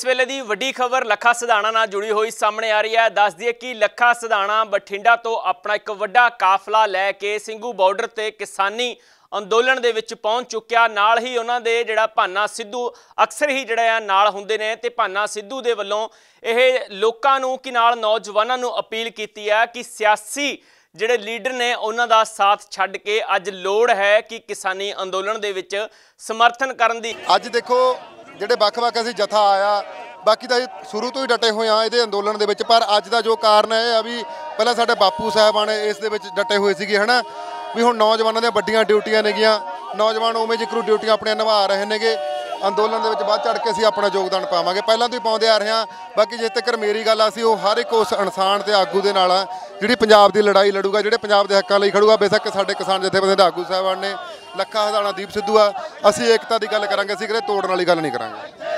ਇਸ ਵੇਲੇ ਦੀ ਵੱਡੀ ਖਬਰ ਲੱਖਾ ਸਿਧਾਣਾ ਨਾਲ ਜੁੜੀ ਹੋਈ ਸਾਹਮਣੇ ਆ ਰਹੀ ਹੈ ਦੱਸ ਦਈਏ ਕਿ ਲੱਖਾ ਸਿਧਾਣਾ ਬਠਿੰਡਾ ਤੋਂ ਆਪਣਾ ਇੱਕ ਵੱਡਾ ਕਾਫਲਾ ਲੈ ਕੇ ਸਿੰਘੂ ਬਾਰਡਰ ਤੇ ਕਿਸਾਨੀ ਅੰਦੋਲਨ ਦੇ ਵਿੱਚ ਪਹੁੰਚ ਚੁੱਕਿਆ ਨਾਲ ਹੀ ਉਹਨਾਂ ਦੇ ਜਿਹੜਾ ਭਾਨਾ ਸਿੱਧੂ ਅਕਸਰ ਹੀ ਜਿਹੜਾ ਆ ਨਾਲ ਹੁੰਦੇ ਨੇ ਤੇ ਭਾਨਾ ਸਿੱਧੂ ਦੇ ਵੱਲੋਂ ਇਹ ਲੋਕਾਂ ਨੂੰ ਕਿ ਨਾਲ ਨੌਜਵਾਨਾਂ ਨੂੰ ਅਪੀਲ ਕੀਤੀ ਹੈ ਕਿ ਸਿਆਸੀ ਜਿਹੜੇ ਲੀਡਰ ਨੇ ਉਹਨਾਂ ਦਾ ਸਾਥ ਛੱਡ ਕੇ ਅੱਜ ਲੋੜ ਹੈ ਕਿ ਕਿਸਾਨੀ ਅੰਦੋਲਨ ਦੇ ਵਿੱਚ ਸਮਰਥਨ ਕਰਨ ਦੀ ਅੱਜ ਦੇਖੋ ਜਿਹੜੇ ਵੱਖ-ਵੱਖ ਅਸੀਂ ਜਥਾ ਆਇਆ ਬਾਕੀ ਤਾਂ ਸ਼ੁਰੂ ਤੋਂ ਹੀ ਡਟੇ ਹੋਏ ਆ ਇਹਦੇ ਅੰਦੋਲਨ ਦੇ ਵਿੱਚ ਪਰ ਅੱਜ ਦਾ ਜੋ ਕਾਰਨ ਹੈ ਆ ਵੀ ਪਹਿਲਾਂ ਸਾਡੇ ਬਾਪੂ ਸਾਹਿਬਾਨ ਇਸ ਦੇ ਵਿੱਚ ਡਟੇ ਹੋਏ ਸੀਗੇ ਹਨਾ ਵੀ ਹੁਣ ਨੌਜਵਾਨਾਂ ਦੀਆਂ ਵੱਡੀਆਂ ਡਿਊਟੀਆਂ ਨੇਗੀਆਂ ਨੌਜਵਾਨ ਉਵੇਂ ਜਿਕਰੂ ਡਿਊਟੀਆਂ ਆਪਣੀਆਂ ਨਿਭਾ ਰਹੇ ਨੇਗੇ ਅੰਦੋਲਨ ਦੇ ਵਿੱਚ ਵੱਧ ਚੜ ਕੇ ਅਸੀਂ ਆਪਣਾ ਯੋਗਦਾਨ ਪਾਵਾਂਗੇ ਪਹਿਲਾਂ ਤੋਂ ਹੀ ਪਾਉਂਦੇ ਆ ਰਹੇ ਹਾਂ ਬਾਕੀ ਜੇ ਤੱਕ ਮੇਰੀ ਗੱਲ ਆ ਸੀ ਉਹ ਹਰ ਇੱਕ ਉਸ ਇਨਸਾਨ ਤੇ ਆਗੂ ਦੇ ਨਾਲ ਆ ਜਿਹੜੀ ਪੰਜਾਬ ਦੀ ਲੜਾਈ ਲੜੂਗਾ ਜਿਹੜੇ ਪੰਜਾਬ ਦੇ ਹੱਕਾਂ ਲਈ ਖੜੂਗਾ ਬੇਸ਼ੱਕ ਸਾਡੇ ਕਿਸਾਨ ਜਥੇਬੰਦੀ ਦੇ ਆਗੂ ਸਾਹਿਬਾਨ ਨੇ ਲੱਖਾਂ ਹਜ਼ਾਰਾਂ ਦੀਪ ਸਿੱਧੂ ਆ ਅਸੀਂ ਏਕਤਾ ਦੀ ਗੱਲ ਕਰਾਂਗੇ ਅਸੀਂ ਕਿਤੇ ਤੋੜਨ ਵਾਲੀ ਗੱਲ ਨਹੀਂ ਕਰਾਂਗੇ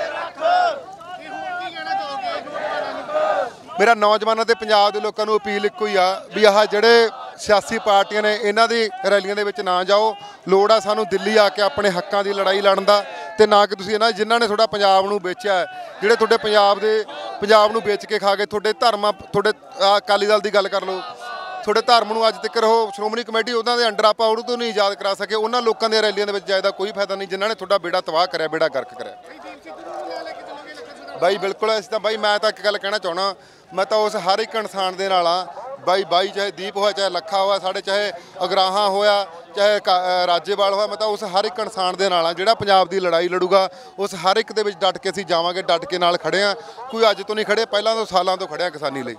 ਮੇਰਾ ਨੌਜਵਾਨਾਂ ਤੇ ਪੰਜਾਬ ਦੇ ਲੋਕਾਂ ਨੂੰ ਅਪੀਲ ਇੱਕੋ ਹੀ ਆ ਵੀ ਆਹ ਜਿਹੜੇ ਸਿਆਸੀ ਪਾਰਟੀਆਂ ਨੇ ਇਹਨਾਂ ਦੀ ਰੈਲੀਆਂ ਦੇ ਵਿੱਚ ਨਾ ਜਾਓ ਲੋੜ ਆ ਸਾਨੂੰ ਦਿੱਲੀ ਆ ਕੇ ਆਪਣੇ ਹੱਕਾਂ ਦੀ ਲੜਾਈ ਲੜਨ ਦਾ ਤੇ ਨਾ ਕਿ ਤੁਸੀਂ ਇਹਨਾਂ ਜਿਨ੍ਹਾਂ ਨੇ ਤੁਹਾਡਾ ਪੰਜਾਬ ਨੂੰ ਵੇਚਿਆ ਜਿਹੜੇ ਤੁਹਾਡੇ ਪੰਜਾਬ ਦੇ ਪੰਜਾਬ ਨੂੰ ਵੇਚ ਕੇ ਖਾ ਗਏ ਤੁਹਾਡੇ ਧਰਮ ਤੁਹਾਡੇ ਅਕਾਲੀ ਦਲ ਦੀ ਗੱਲ ਕਰ ਲਓ ਤੁਹਾਡੇ ਧਰਮ ਨੂੰ ਅੱਜ ਤੱਕ ਉਹ ਸ਼੍ਰੋਮਣੀ ਕਮੇਟੀ ਉਹਨਾਂ ਦੇ ਅੰਡਰ ਆਪਾਂ ਉਹਨੂੰ ਤੋਂ ਨਹੀਂ ਯਾਦ ਕਰਾ ਸਕੇ ਉਹਨਾਂ ਲੋਕਾਂ ਦੀਆਂ ਰੈਲੀਆਂ ਦੇ ਵਿੱਚ ਜਾਇਦਾ ਕੋਈ ਫਾਇਦਾ ਨਹੀਂ ਜਿਨ੍ਹਾਂ ਨੇ ਤੁਹਾਡਾ ਬੇੜਾ ਤਬਾਹ ਕਰਿਆ ਬੇੜਾ ਗਰਕ ਕਰਿਆ ਬਾਈ ਬਿਲਕੁਲ ਅਸੀਂ ਤਾਂ ਬਾਈ ਮੈਂ ਤਾਂ ਇੱਕ ਗੱਲ ਕਹਿਣਾ ਚਾਹਣਾ ਮੈਂ ਤਾਂ ਉਸ ਹਰ ਇੱਕ ਇਨਸਾਨ ਦੇ ਨਾਲ ਆ ਬਾਈ ਬਾਈ ਚਾਹੇ ਦੀਪ ਹੋਇਆ ਚਾਹੇ ਲੱਖਾ ਹੋਇਆ ਸਾਡੇ ਚਾਹੇ ਅਗਰਾਹਾਂ ਹੋਇਆ ਚਾਹੇ ਰਾਜੇਵਾਲ ਹੋਇਆ ਮੈਂ ਤਾਂ ਉਸ ਹਰ ਇੱਕ ਇਨਸਾਨ ਦੇ ਨਾਲ ਆ ਜਿਹੜਾ ਪੰਜਾਬ ਦੀ ਲੜਾਈ ਲੜੂਗਾ ਉਸ ਹਰ ਇੱਕ ਦੇ ਵਿੱਚ ਡਟ ਕੇ ਅਸੀਂ ਜਾਵਾਂਗੇ ਡਟ ਕੇ ਨਾਲ ਖੜੇ ਆ ਕੋਈ ਅੱਜ ਤੋਂ ਨਹੀਂ ਖੜੇ ਪਹਿਲਾਂ ਤੋਂ ਸਾਲਾਂ ਤੋਂ ਖੜਿਆ ਕਿਸਾਨੀ ਲਈ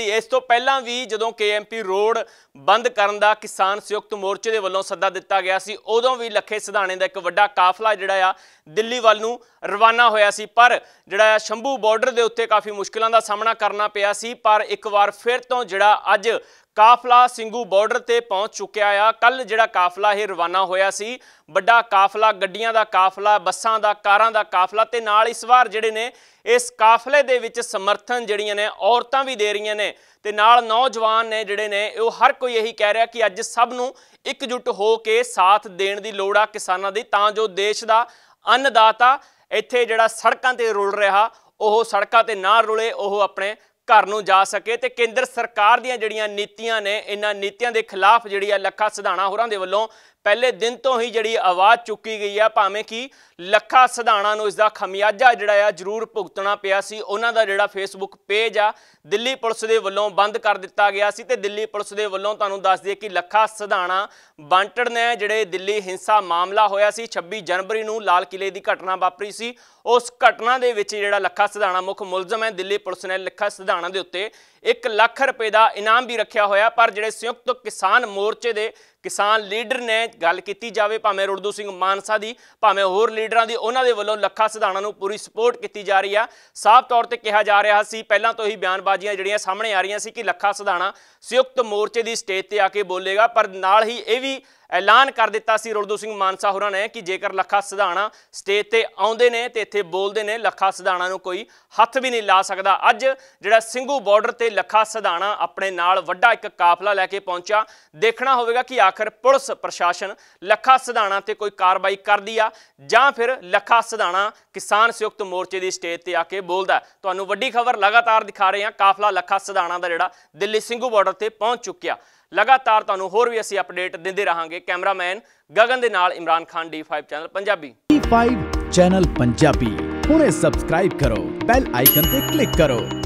ਇਸ ਤੋਂ ਪਹਿਲਾਂ ਵੀ ਜਦੋਂ ਕੇਐਮਪੀ ਰੋਡ ਬੰਦ ਕਰਨ ਦਾ ਕਿਸਾਨ ਸੰਯੁਕਤ ਮੋਰਚੇ ਦੇ ਵੱਲੋਂ ਸੱਦਾ ਦਿੱਤਾ ਗਿਆ ਸੀ ਉਦੋਂ ਵੀ ਲੱਖੇ ਸਿਧਾਣੇ ਦਾ ਇੱਕ ਵੱਡਾ ਕਾਫਲਾ ਜਿਹੜਾ ਆ ਦਿੱਲੀ ਵੱਲ ਨੂੰ ਰਵਾਨਾ ਹੋਇਆ ਸੀ ਪਰ ਜਿਹੜਾ ਆ ਸ਼ੰਭੂ ਬਾਰਡਰ ਦੇ ਉੱਤੇ ਕਾਫੀ ਮੁਸ਼ਕਲਾਂ ਦਾ ਸਾਹਮਣਾ ਕਰਨਾ ਪਿਆ ਸੀ ਪਰ ਇੱਕ ਵਾਰ ਫਿਰ ਤੋਂ ਜਿਹੜਾ ਅੱਜ ਕਾਫਲਾ ਸਿੰਘੂ ਬਾਰਡਰ ਤੇ ਪਹੁੰਚ ਚੁੱਕਿਆ ਆ ਕੱਲ ਜਿਹੜਾ ਕਾਫਲਾ ਇਹ ਰਵਾਨਾ ਹੋਇਆ ਸੀ ਵੱਡਾ ਕਾਫਲਾ ਗੱਡੀਆਂ ਦਾ ਕਾਫਲਾ ਬੱਸਾਂ ਦਾ ਕਾਰਾਂ ਦਾ ਕਾਫਲਾ ਤੇ ਨਾਲ ਇਸ ਵਾਰ ਜਿਹੜੇ ਨੇ ਇਸ ਕਾਫਲੇ ਦੇ ਵਿੱਚ ਸਮਰਥਨ ਜਿਹੜੀਆਂ ਨੇ ਔਰਤਾਂ ਵੀ ਦੇ ਰਹੀਆਂ ਨੇ ਤੇ ਨਾਲ ਨੌਜਵਾਨ ਨੇ ਜਿਹੜੇ ਨੇ ਉਹ ਹਰ ਕੋਈ ਇਹੀ ਕਹਿ ਰਿਹਾ ਕਿ ਅੱਜ ਸਭ ਨੂੰ ਇਕਜੁੱਟ ਹੋ ਕੇ ਸਾਥ ਦੇਣ ਦੀ ਲੋੜ ਆ ਕਿਸਾਨਾਂ ਦੀ ਤਾਂ ਜੋ ਦੇਸ਼ ਦਾ ਅੰਨਦਾਤਾ ਇੱਥੇ ਜਿਹੜਾ ਸੜਕਾਂ ਤੇ ਰੁਲ ਰਿਹਾ ਉਹ ਸੜਕਾਂ ਤੇ ਨਾ ਰੁਲੇ ਉਹ ਆਪਣੇ ਘਰ ਨੂੰ ਜਾ ਸਕੇ ਤੇ ਕੇਂਦਰ ਸਰਕਾਰ ਦੀਆਂ ਜਿਹੜੀਆਂ ਨੀਤੀਆਂ ਨੇ ਇਹਨਾਂ ਨੀਤੀਆਂ ਦੇ ਖਿਲਾਫ ਜਿਹੜੀ ਆ ਲੱਖਾ ਸਿਧਾਣਾ ਹੋਰਾਂ ਦੇ ਵੱਲੋਂ ਪਹਿਲੇ ਦਿਨ ਤੋਂ ਹੀ ਜਿਹੜੀ ਆਵਾਜ਼ ਚੁੱਕੀ ਗਈ ਆ ਭਾਵੇਂ ਕਿ ਲੱਖਾ ਸਧਾਣਾ ਨੂੰ ਇਸ ਦਾ ਖਮਿਆਜਾ ਜਿਹੜਾ ਆ ਜ਼ਰੂਰ ਭੁਗਤਣਾ ਪਿਆ ਸੀ ਉਹਨਾਂ ਦਾ ਜਿਹੜਾ ਫੇਸਬੁੱਕ ਪੇਜ ਆ ਦਿੱਲੀ ਪੁਲਿਸ ਦੇ ਵੱਲੋਂ ਬੰਦ ਕਰ ਦਿੱਤਾ ਗਿਆ ਸੀ ਤੇ ਦਿੱਲੀ ਪੁਲਿਸ ਦੇ ਵੱਲੋਂ ਤੁਹਾਨੂੰ ਦੱਸ ਦਈਏ ਕਿ ਲੱਖਾ ਸਧਾਣਾ ਬਾਂਟੜ ਨੇ ਜਿਹੜੇ ਦਿੱਲੀ ਹਿੰਸਾ ਮਾਮਲਾ ਹੋਇਆ ਸੀ 26 ਜਨਵਰੀ ਨੂੰ ਲਾਲ ਕਿਲੇ ਦੀ ਘਟਨਾ ਵਾਪਰੀ ਸੀ ਉਸ ਘਟਨਾ ਦੇ ਵਿੱਚ ਜਿਹੜਾ ਲੱਖਾ ਸਧਾਣਾ ਮੁੱਖ ਮੁਲਜ਼ਮ ਹੈ ਦਿੱਲੀ ਪੁਲਿਸ ਨੇ ਲੱਖਾ ਸਧਾਣਾ ਦੇ ਉੱਤੇ 1 ਲੱਖ ਰੁਪਏ ਦਾ ਇਨਾਮ ਵੀ ਰੱਖਿਆ ਹੋਇਆ ਪਰ ਜਿਹੜੇ ਸੰਯੁਕਤ ਕਿਸਾਨ ਮੋਰਚੇ ਦੇ ਕਿਸਾਨ ਲੀਡਰ ਨੇ ਗੱਲ ਕੀਤੀ ਜਾਵੇ ਭਾਵੇਂ ਰੁੜਦੂ ਸਿੰਘ ਮਾਨਸਾ ਦੀ ਭਾਵੇਂ ਹੋਰ ਲੀਡਰਾਂ ਦੀ ਉਹਨਾਂ ਦੇ ਵੱਲੋਂ ਲੱਖਾ ਸਿਧਾਣਾ ਨੂੰ ਪੂਰੀ ਸਪੋਰਟ ਕੀਤੀ ਜਾ ਰਹੀ ਆ ਸਾਫ਼ ਤੌਰ ਤੇ ਕਿਹਾ ਜਾ ਰਿਹਾ ਸੀ ਪਹਿਲਾਂ ਤੋਂ ਹੀ ਬਿਆਨਬਾਜ਼ੀਆਂ ਜਿਹੜੀਆਂ ਸਾਹਮਣੇ ਆ ਰਹੀਆਂ ਸੀ ਕਿ ਲੱਖਾ ਸਿਧਾਣਾ ਸਯੁਕਤ ਮੋਰਚੇ ਦੀ ਸਟੇਜ ਤੇ ਆ ਕੇ ਬੋਲੇਗਾ ਪਰ ਨਾਲ ਹੀ ਇਹ ਵੀ ਐਲਾਨ ਕਰ ਦਿੱਤਾ ਸੀ ਰੁਲਦੂ ਸਿੰਘ ਮਾਨਸਾ ਹੋਰਾਂ ਨੇ ਕਿ ਜੇਕਰ ਲੱਖਾ ਸਿਧਾਣਾ ਸਟੇਜ ਤੇ ਆਉਂਦੇ ਨੇ ਤੇ ਇੱਥੇ ਬੋਲਦੇ ਨੇ ਲੱਖਾ ਸਿਧਾਣਾ ਨੂੰ ਕੋਈ ਹੱਥ ਵੀ ਨਹੀਂ ਲਾ ਸਕਦਾ ਅੱਜ ਜਿਹੜਾ ਸਿੰਘੂ ਬਾਰਡਰ ਤੇ ਲੱਖਾ ਸਿਧਾਣਾ ਆਪਣੇ ਨਾਲ ਵੱਡਾ ਇੱਕ ਕਾਫਲਾ ਲੈ ਕੇ ਪਹੁੰਚਿਆ ਦੇਖਣਾ ਹੋਵੇਗਾ ਕਿ ਆਖਰ ਪੁਲਿਸ ਪ੍ਰਸ਼ਾਸਨ ਲੱਖਾ ਸਿਧਾਣਾ ਤੇ ਕੋਈ ਕਾਰਵਾਈ ਕਰਦੀ ਆ ਜਾਂ ਫਿਰ ਲੱਖਾ ਸਿਧਾਣਾ ਕਿਸਾਨ ਸੰਯੁਕਤ ਮੋਰਚੇ ਦੀ ਸਟੇਜ ਤੇ ਆ ਕੇ ਬੋਲਦਾ ਤੁਹਾਨੂੰ ਵੱਡੀ ਖਬਰ ਲਗਾਤਾਰ ਦਿਖਾ ਰਹੇ ਹਾਂ ਕਾਫਲਾ ਲੱਖਾ ਸਿਧਾਣਾ ਦਾ ਜਿਹੜਾ ਦਿੱਲੀ ਸਿੰਘੂ ਬਾਰਡਰ ਤੇ ਪਹੁੰਚ ਚੁੱਕਿਆ ਲਗਾਤਾਰ ਤੁਹਾਨੂੰ ਹੋਰ ਵੀ ਅਸੀਂ ਅਪਡੇਟ ਦਿੰਦੇ ਰਹਾਂਗੇ ਕੈਮਰਾਮੈਨ ਗਗਨ ਦੇ ਨਾਲ Imran Khan D5 channel Punjabi D5 channel Punjabi ਹੁਣੇ ਸਬਸਕ੍ਰਾਈਬ ਕਰੋ ਬੈਲ ਆਈਕਨ ਤੇ ਕਲਿੱਕ ਕਰੋ